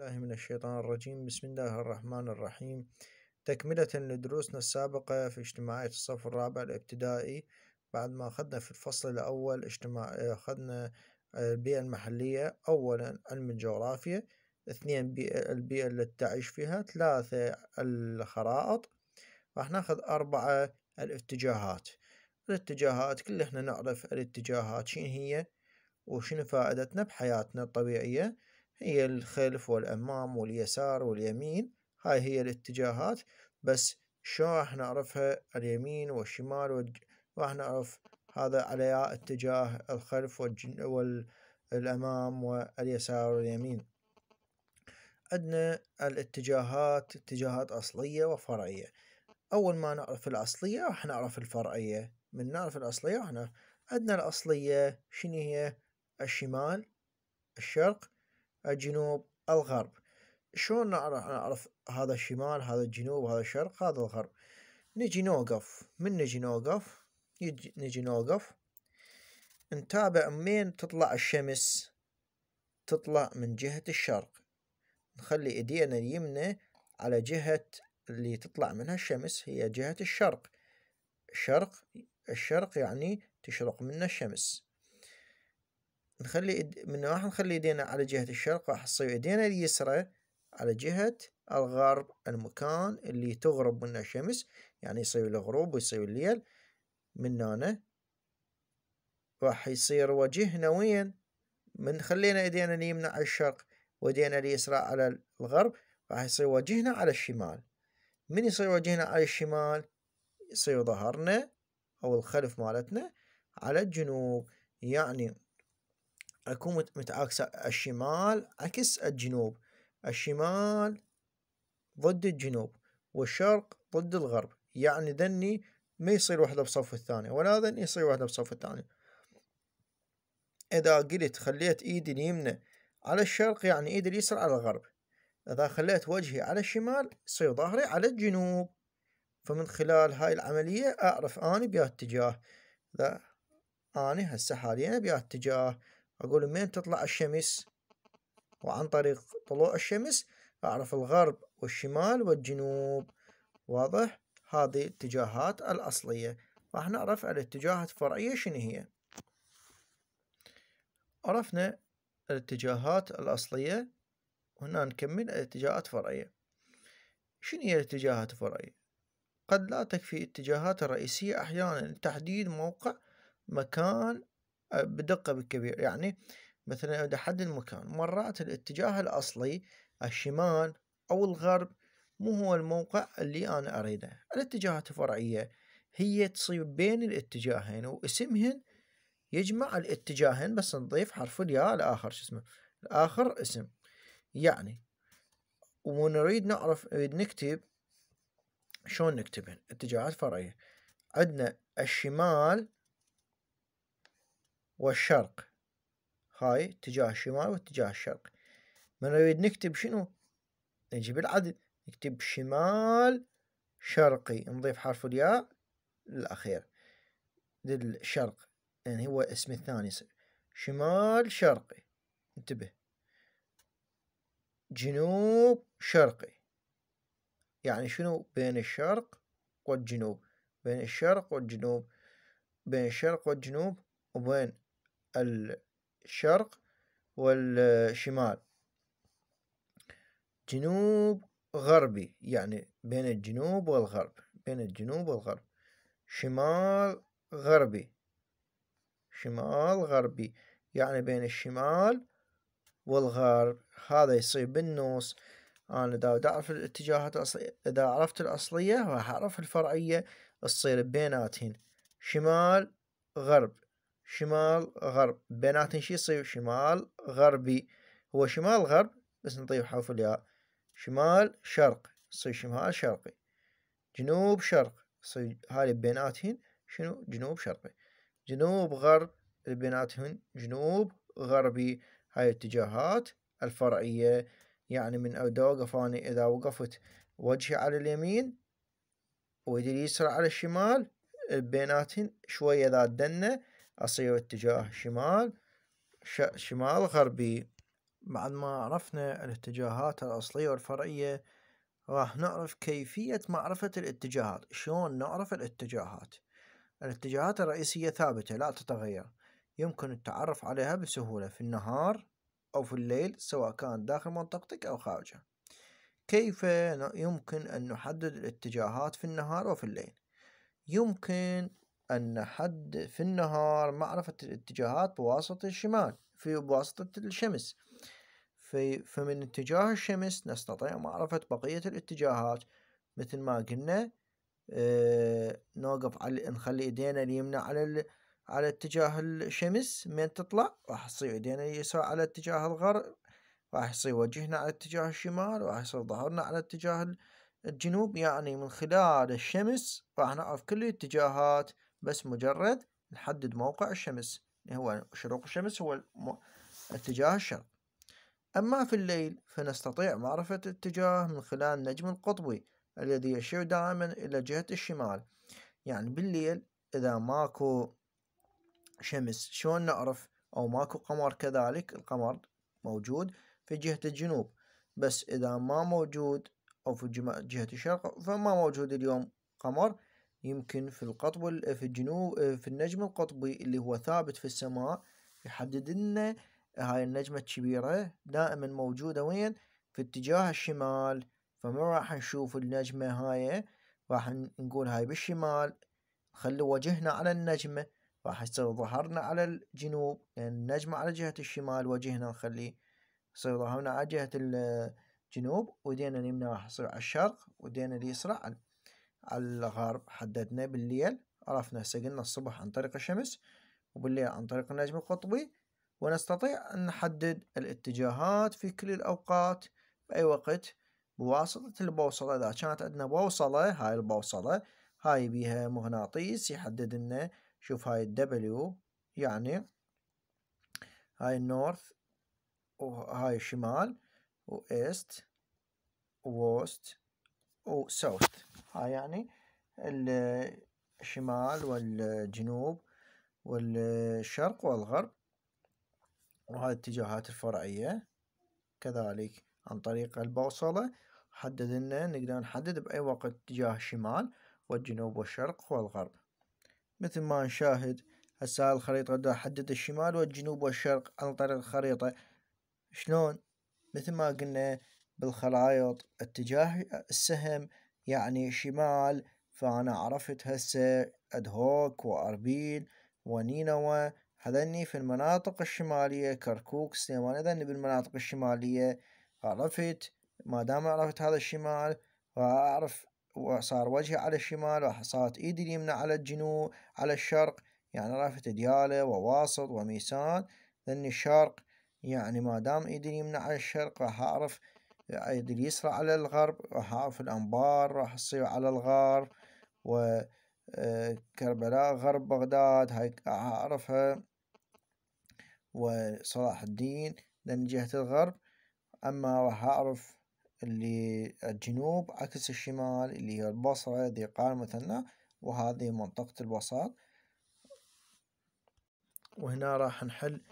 الله من الشيطان الرجيم بسم الله الرحمن الرحيم تكملة لدروسنا السابقة في اجتماعية الصف الرابع الابتدائي بعد ما أخذنا في الفصل الأول اجتماع أخذنا آه، البيئة المحلية أولا علم الجغرافيا اثنين البيئة اللي تعيش فيها ثلاثة الخرائط راح ناخذ أربعة الاتجاهات الاتجاهات كل احنا نعرف الاتجاهات شين هي وشنو فائدتنا بحياتنا الطبيعية هي الخلف والأمام واليسار واليمين هاي هي الاتجاهات بس شلون راح نعرفها اليمين والشمال راح نعرف هذا على اتجاه الخلف والجن... والأمام واليسار واليمين عندنا الاتجاهات اتجاهات أصلية وفرعية أول ما نعرف الأصلية راح نعرف الفرعية من نعرف الأصلية راح نعرف عندنا الأصلية شنو هي الشمال الشرق الجنوب الغرب شلون نعرف نعرف هذا الشمال هذا الجنوب هذا الشرق هذا الغرب نجي نوقف من نجي نوقف نجي نوقف نتابع من تطلع الشمس تطلع من جهة الشرق نخلي ايدينا اليمنى على جهة اللي تطلع منها الشمس هي جهة الشرق الشرق الشرق يعني تشرق منا الشمس نخلي من راح نخلي ايدينا على جهة الشرق راح تصير ايدينا اليسرى على جهة الغرب المكان اللي تغرب منه الشمس يعني يصير الغروب ويصير الليل من هنا راح يصير وجهنا وين من خلينا ايدينا اليمنى على الشرق وايدينا اليسرى على الغرب راح يصير وجهنا على الشمال من يصير وجهنا على الشمال يصير ظهرنا او الخلف مالتنا على الجنوب يعني أكون متعاكسة الشمال عكس الجنوب الشمال ضد الجنوب والشرق ضد الغرب يعني ذني ما يصير وحدة بصف الثاني ولا ذني يصير وحدة بصف الثاني إذا قلت خليت إيدي اليمنى على الشرق يعني إيدي اليسرى على الغرب إذا خليت وجهي على الشمال يصير ظهري على الجنوب فمن خلال هاي العملية أعرف أني بيا اتجاه لا أني هسه حاليا بيا اتجاه أقول من تطلع الشمس وعن طريق طلوع الشمس أعرف الغرب والشمال والجنوب واضح هذه الاتجاهات الأصلية راح نعرف الاتجاهات الفرعية شنو هي عرفنا الاتجاهات الأصلية وهنا نكمل الاتجاهات الفرعية شنو هي الاتجاهات الفرعية قد لا تكفي الاتجاهات الرئيسية أحيانا لتحديد موقع مكان آه، بدقة بالكبير يعني مثلا إذا حد المكان مرات الاتجاه الأصلي الشمال أو الغرب مو هو الموقع اللي أنا أريده الاتجاهات الفرعية هي تصيب بين الاتجاهين واسمهن يجمع الاتجاهين بس نضيف حرف الياء الآخر شو اسمه الآخر اسم يعني ونريد نعرف نريد نكتب شلون نكتبهن اتجاهات فرعية عندنا الشمال والشرق هاي اتجاه الشمال واتجاه الشرق من نريد نكتب شنو نجيب العدد نكتب شمال شرقي نضيف حرف الياء للأخير للشرق يعني هو اسم الثاني يصير شمال شرقي انتبه جنوب شرقي يعني شنو بين الشرق والجنوب بين الشرق والجنوب بين الشرق والجنوب وبين الشرق والشمال جنوب غربي يعني بين الجنوب والغرب بين الجنوب والغرب شمال غربي شمال غربي يعني بين الشمال والغرب هذا يصير بالنص أنا دا أعرف الاتجاهات الأصلية إذا عرفت الأصلية راح أعرف الفرعية تصير بيناتهن شمال غرب شمال غرب بيناتن شي يصير شمال غربي هو شمال غرب بس نطيب حرف الياء شمال شرق يصير شمال شرقي جنوب شرق يصير هاي بيناتهن شنو جنوب شرقي جنوب غرب بيناتهن جنوب غربي هاي الاتجاهات الفرعية يعني من أبدا وقفاني إذا وقفت وجهي على اليمين ويدي اليسرى على الشمال بيناتهن شوية ذات دنة أصير اتجاه شمال شمال غربي بعد ما عرفنا الاتجاهات الأصلية والفرعية راح نعرف كيفية معرفة الاتجاهات شلون نعرف الاتجاهات الاتجاهات الرئيسية ثابتة لا تتغير يمكن التعرف عليها بسهولة في النهار أو في الليل سواء كان داخل منطقتك أو خارجها كيف يمكن أن نحدد الاتجاهات في النهار وفي الليل يمكن أن حد في النهار معرفة الاتجاهات بواسطة الشمال في بواسطة الشمس في فمن اتجاه الشمس نستطيع معرفة بقية الاتجاهات مثل ما قلنا اه نوقف على نخلي ايدينا اليمنى على على اتجاه الشمس من تطلع راح تصير ايدينا اليسرى على اتجاه الغرب راح يصير وجهنا على اتجاه الشمال راح يصير ظهرنا على اتجاه الجنوب يعني من خلال الشمس راح نعرف كل الاتجاهات بس مجرد نحدد موقع الشمس اللي يعني هو شروق الشمس هو اتجاه الشرق أما في الليل فنستطيع معرفة اتجاه من خلال النجم القطبي الذي يشير دائما إلى جهة الشمال يعني بالليل إذا ماكو شمس شلون نعرف أو ماكو قمر كذلك القمر موجود في جهة الجنوب بس إذا ما موجود أو في جهة الشرق فما موجود اليوم قمر يمكن في القطب في الجنوب في النجم القطبي اللي هو ثابت في السماء يحدد لنا هاي النجمة الكبيرة دائما موجودة وين في اتجاه الشمال فما راح نشوف النجمة هاي راح نقول هاي بالشمال خلي وجهنا على النجمة راح يصير ظهرنا على الجنوب لأن يعني النجمة على جهة الشمال وجهنا نخليه يصير ظهرنا على جهة الجنوب ودينا اليمنى راح يصير على الشرق ودينا اليسرى على على الغرب حددنا بالليل عرفنا سجلنا الصبح عن طريق الشمس وبالليل عن طريق النجم القطبي ونستطيع أن نحدد الاتجاهات في كل الأوقات بأي وقت بواسطة البوصلة إذا كانت عندنا بوصلة هاي البوصلة هاي بيها مغناطيس يحدد لنا شوف هاي الدبليو يعني هاي النورث وهاي الشمال وإيست ووست وساوث هاي يعني الشمال والجنوب والشرق والغرب وهذه الاتجاهات الفرعية كذلك عن طريق البوصلة حددنا نقدر نحدد بأي وقت اتجاه الشمال والجنوب والشرق والغرب مثل ما نشاهد هسه الخريطة دا حدد الشمال والجنوب والشرق عن طريق الخريطة شلون مثل ما قلنا بالخرائط اتجاه السهم يعني شمال فأنا عرفت هسه أدهوك وأربيل ونينوى هذني في المناطق الشمالية كركوك سليمان هذني بالمناطق الشمالية عرفت ما دام عرفت هذا الشمال فأعرف وصار وجهي على الشمال وصارت إيدي اليمنى على الجنوب على الشرق يعني عرفت ديالة وواسط وميسان ذني الشرق يعني ما دام إيدي اليمنى على الشرق راح أعرف أيد يعني اليسرى على الغرب راح أعرف الأنبار راح تصير على الغار و آه، كربلاء غرب بغداد هاي أعرفها وصلاح الدين لأن جهة الغرب أما راح أعرف اللي الجنوب عكس الشمال اللي هي البصرة ذي قال مثلنا وهذه منطقة الوسط وهنا راح نحل